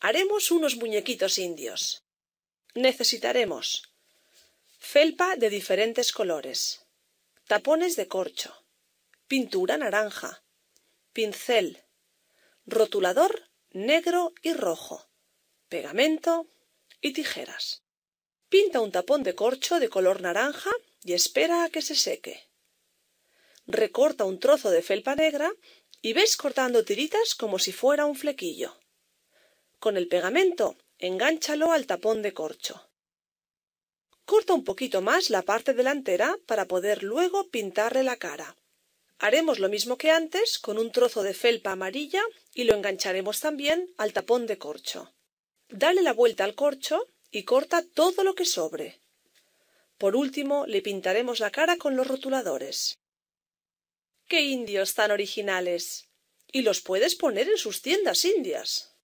Haremos unos muñequitos indios. Necesitaremos felpa de diferentes colores, tapones de corcho, pintura naranja, pincel, rotulador negro y rojo, pegamento y tijeras. Pinta un tapón de corcho de color naranja y espera a que se seque. Recorta un trozo de felpa negra y ves cortando tiritas como si fuera un flequillo. Con el pegamento, engánchalo al tapón de corcho. Corta un poquito más la parte delantera para poder luego pintarle la cara. Haremos lo mismo que antes con un trozo de felpa amarilla y lo engancharemos también al tapón de corcho. Dale la vuelta al corcho y corta todo lo que sobre. Por último, le pintaremos la cara con los rotuladores. ¡Qué indios tan originales! Y los puedes poner en sus tiendas indias.